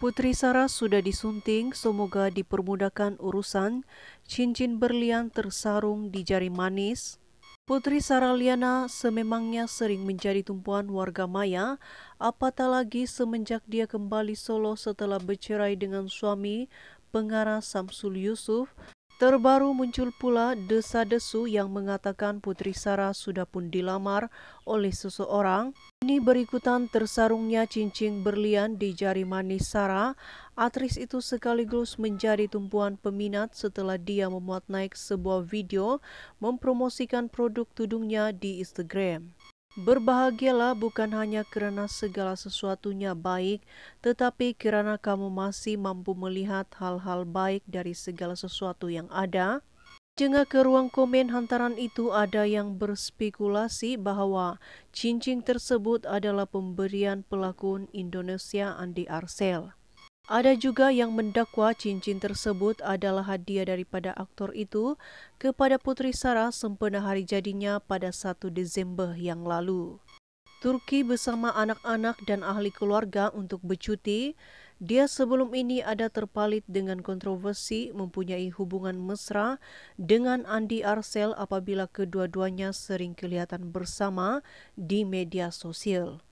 Putri Sarah sudah disunting, semoga dipermudahkan urusan. Cincin berlian tersarung di jari manis. Putri Sarah Liana sememangnya sering menjadi tumpuan warga Maya, apatah lagi semenjak dia kembali Solo setelah bercerai dengan suami, pengarah Samsul Yusuf, Terbaru muncul pula desa-desu yang mengatakan Putri Sarah sudah pun dilamar oleh seseorang. Ini berikutan tersarungnya cincin berlian di jari manis Sarah. Aktris itu sekaligus menjadi tumpuan peminat setelah dia memuat naik sebuah video mempromosikan produk tudungnya di Instagram. Berbahagialah bukan hanya kerana segala sesuatunya baik, tetapi kerana kamu masih mampu melihat hal-hal baik dari segala sesuatu yang ada. Jengah ke ruang komen hantaran itu ada yang berspekulasi bahwa cincin tersebut adalah pemberian pelakon Indonesia Andi Arsel. Ada juga yang mendakwa cincin tersebut adalah hadiah daripada aktor itu kepada Putri Sarah sempena hari jadinya pada 1 Desember yang lalu. Turki bersama anak-anak dan ahli keluarga untuk bercuti, dia sebelum ini ada terpalit dengan kontroversi mempunyai hubungan mesra dengan Andi Arsel apabila kedua-duanya sering kelihatan bersama di media sosial.